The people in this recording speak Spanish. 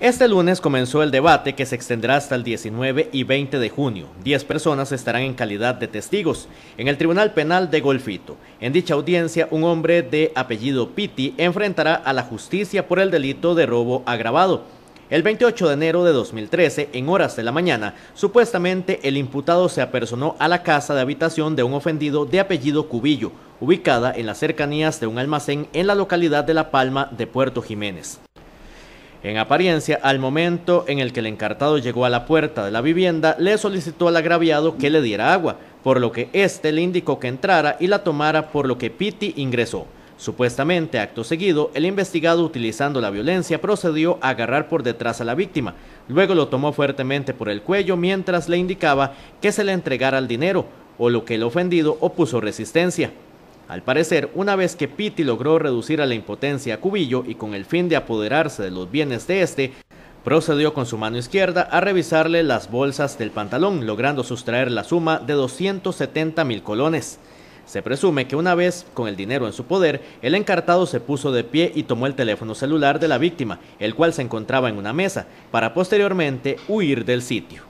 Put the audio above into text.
Este lunes comenzó el debate que se extenderá hasta el 19 y 20 de junio. Diez personas estarán en calidad de testigos en el Tribunal Penal de Golfito. En dicha audiencia, un hombre de apellido Piti enfrentará a la justicia por el delito de robo agravado. El 28 de enero de 2013, en horas de la mañana, supuestamente el imputado se apersonó a la casa de habitación de un ofendido de apellido Cubillo, ubicada en las cercanías de un almacén en la localidad de La Palma de Puerto Jiménez. En apariencia, al momento en el que el encartado llegó a la puerta de la vivienda, le solicitó al agraviado que le diera agua, por lo que éste le indicó que entrara y la tomara, por lo que Pitti ingresó. Supuestamente, acto seguido, el investigado utilizando la violencia procedió a agarrar por detrás a la víctima. Luego lo tomó fuertemente por el cuello mientras le indicaba que se le entregara el dinero, o lo que el ofendido opuso resistencia. Al parecer, una vez que Pitti logró reducir a la impotencia a Cubillo y con el fin de apoderarse de los bienes de este, procedió con su mano izquierda a revisarle las bolsas del pantalón, logrando sustraer la suma de 270 mil colones. Se presume que una vez con el dinero en su poder, el encartado se puso de pie y tomó el teléfono celular de la víctima, el cual se encontraba en una mesa, para posteriormente huir del sitio.